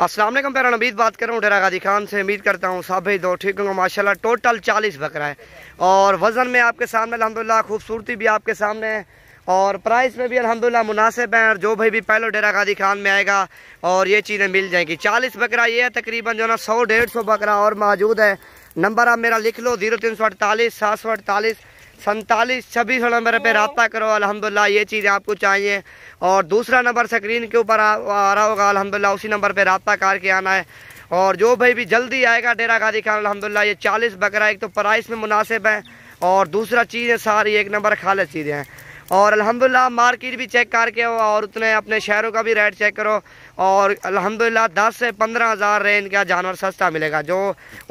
Aslam para Nabeed बात कर रहा हूँ डेरा गाजी खान से उम्मीद करता हूँ सब दो ठीक होंगे माशाल्लाह टोटल चालीस बकरा है और वज़न में आपके सामने अलहमदिल्ला खूबसूरती भी आपके सामने है और प्राइस में भी अलहमदिल्ला मुनासिब है और जो भाई भी पहले डेरा गाजी खान में आएगा और ये चीज़ें मिल जाएंगी चालीस बकरा ये है तकरीबन जो ना सौ डेढ़ सौ बकरा और मौजूद है नंबर आप मेरा लिख लो ज़ीरो तीन सौ अड़तालीस सात सौ अड़तालीस सैंतालीस छब्बीस नंबर पे रबता करो अल्हम्दुलिल्लाह ये चीज़ें आपको चाहिए और दूसरा नंबर स्क्रीन के ऊपर आ रहा होगा अल्हम्दुलिल्लाह उसी नंबर पे रबता करके आना है और जो भाई भी जल्दी आएगा डेरा गादी खान अलहमदिल्ला ये चालीस बकरा एक तो प्राइस में मुनासिब है और दूसरा चीज़ है सारी एक नंबर खालस चीज़ें हैं और अल्हम्दुलिल्लाह मार्केट भी चेक करके और उतने अपने शहरों का भी रेट चेक करो और अल्हम्दुलिल्लाह दस से पंद्रह हज़ार रेंज का जानवर सस्ता मिलेगा जो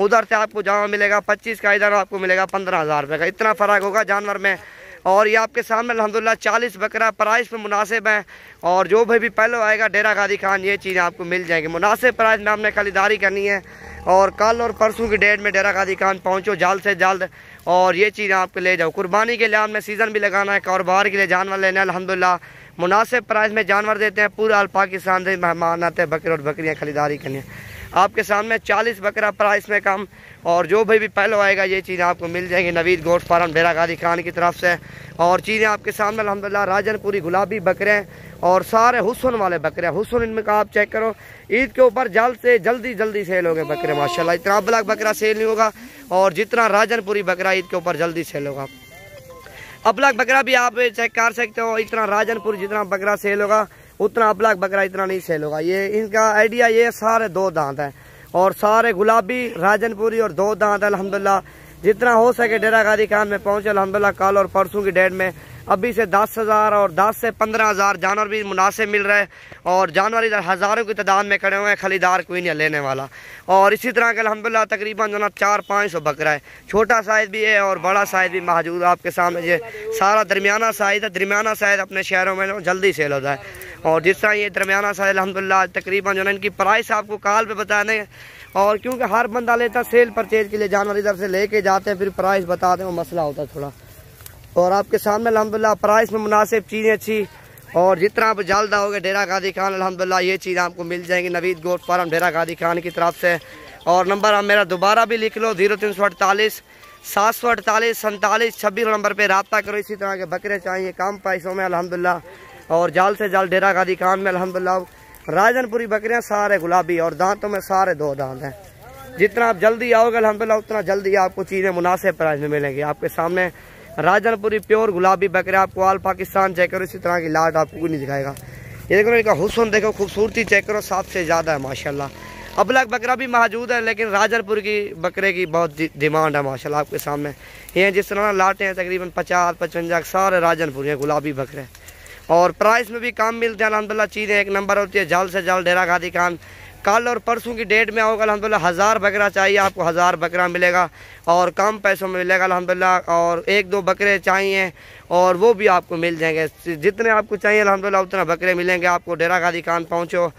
उधर से आपको जहाँ मिलेगा पच्चीस का इधर आपको मिलेगा पंद्रह हज़ार रुपये का इतना फ़र्क होगा जानवर में और ये आपके सामने अलहमदिल्ला चालीस बकरा प्राइस पर मुनासिब हैं और जो भी पहले आएगा डेरा गादी खान ये चीज़ आपको मिल जाएंगी मुनासिब प्राइस में हमने खरीदारी करनी है और कल और परसों की डेट में डेरा गादी खान पहुँचो जल्द से जल्द और ये चीज़ आपको ले जाओ कुर्बानी के लिए हमने सीज़न भी लगाना है कारोबार के लिए जानवर लेना है अलहमदिल्ला मुनासिब प्राइस में जानवर देते हैं पूरा पाकिस्तान से मेहमान आते हैं बकरे और बकरियाँ खरीदारी करनी है आपके सामने चालीस बकरा प्राइस में कम और जो भी भी पहलो आएगा ये चीज़ें आपको मिल जाएंगी नवीद गोट फार्म भेरागारी खान की तरफ से और चीज़ें आपके सामने अलहमदिल्ला राजनपुरी गुलाबी बकरे और सारे हुसन वाले बकरे हुसन इनमें का आप चेक करो ईद के ऊपर जल्द से जल्दी जल्दी सेल हो गए बकरे माशा इतना ब्लाक बकरा सेल नहीं होगा और जितना राजनपुरी बकरा ईद के ऊपर जल्दी सेल होगा अबलाक बकरा भी आप चेक कर सकते हो इतना राजनपुर जितना बकरा सेल होगा उतना ब्लैक बकरा इतना नहीं सेल होगा ये इनका आइडिया ये सारे दो दांत हैं और सारे गुलाबी राजनपुरी और दो दांत अलहमदिल्ला जितना हो सके डेरा गारी खान में पहुंचे अलहमदिल्ला कल और परसों की डेट में अभी से दस हज़ार और दस से पंद्रह हज़ार जानवर भी मुनासिब मिल रहे और जानवर इधर हज़ारों की तादाद में खड़े हुए हैं खरीदार कोई नहीं लेने वाला और इसी तरह का अलहमदिल्ला तकरीबन जो ना चार पाँच सौ बकरा है छोटा साइज़ भी है और बड़ा साइज़ भी मौजूद आपके सामने ये सारा दरमियाना साइज़ है दरमियाना साइज़ अपने शहरों में जल्दी सेल होता है और जिस तरह ये दरमियाना साइज़ अलहमदिल्ला तकरीबन जो है इनकी प्राइस आपको कॉल पर बताने और क्योंकि हर बंदा लेता सेल परचेज़ के लिए जानवर इधर से लेके जाते हैं फिर प्राइस बताते हैं वो मसला होता है थोड़ा और आपके सामने अलहमदिल्ला प्राइस में मुनासिब चीज़ें अच्छी और जितना आप जल्द आओगे डेरा गादी खान अलहमदिल्ला ये चीज़ आपको मिल जाएंगी नवीद गोट फार्म डेरा गादी खान की तरफ से और नंबर आप मेरा दोबारा भी लिख लो जीरो तीन सौ अड़तालीस सात सौ अड़तालीस सैंतालीस छब्बीस नंबर पर रबता करो इसी तरह के बकरे चाहिए कम पैसों में अलहमदिल्ला और जाल से जाल डेरा गादी खान में अलहमदिल्ला राजनपुरी बकरियाँ सारे गुलाबी और दांतों में सारे दो दांत हैं जितना आप जल्दी आओगे अलहमदिल्ला उतना जल्दी आपको चीज़ें मुनासिब प्राइस में मिलेंगी आपके सामने राजनपुरी प्योर गुलाबी बकरे आपको आल पाकिस्तान चेक करो इसी तरह की लाट आपको कोई नहीं दिखाएगा ये देखो इनका हुसन देखो खूबसूरती चेक करो साफ से ज़्यादा है माशाल्लाह अबलग बकरा भी मौजूद है लेकिन राजनपुर की बकरे की बहुत डिमांड है माशाला आपके सामने ये जिस तरह लाटे हैं तकरीबन पचास पचवंजा सारे राजनपुर हैं गुलाबी बकरे और प्राइस में भी काम मिलते हैं अलहमदिल्ला चीज़ें एक नंबर होती है जल्द से जल्द डेरा गादी काम कल और परसों की डेट में आओगे अलहमदिल्ला हज़ार बकरा चाहिए आपको हज़ार बकरा मिलेगा और कम पैसों में मिलेगा अलहमदिल्ला और एक दो बकरे चाहिए और वो भी आपको मिल जाएंगे जितने आपको चाहिए अलहमदिल्ला उतना बकरे मिलेंगे आपको डेरा गादी कान पहुँचो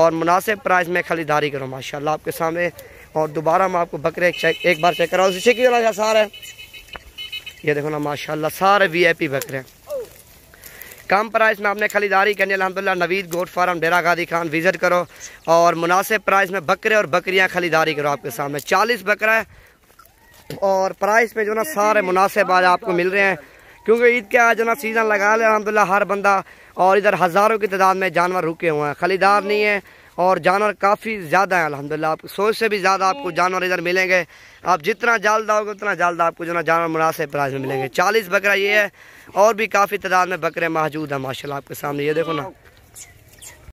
और मुनासिब प्राइस में खरीदारी करो माशा आपके सामने और दोबारा मैं आपको बकरे एक बार चेक कराऊँ उसे चेक है ये देखो ना माशा सारे वीआईपी बकरे हैं कम प्राइस में आपने खरीदारी करनी अलहमदिल्ला नवीद गोट फार्म डेरा गादी खान विज़िट करो और मुनासिब प्राइस में बकरे और बकरियाँ खरीदारी करो आपके सामने चालीस बकरा है और प्राइस में जो ना सारे मुनासिब आज आपको मिल रहे हैं क्योंकि ईद के आज ना सीज़न लगा लें अलहमदिल्ला हर बंदा और इधर हज़ारों की तादाद में जानवर रुके हुए हैं खरीदार नहीं है और जानवर काफ़ी ज़्यादा हैं अलहमदिल्ला आप सोच से भी ज़्यादा आपको जानवर इधर मिलेंगे आप जितना जाल दाओगे उतना जाल आपको जो ना जानवर मुनासिब प्राइस में मिलेंगे चालीस बकरा ये है और भी काफ़ी तादाद में बकरे मौजूद हैं माशाल्लाह आपके सामने ये देखो ना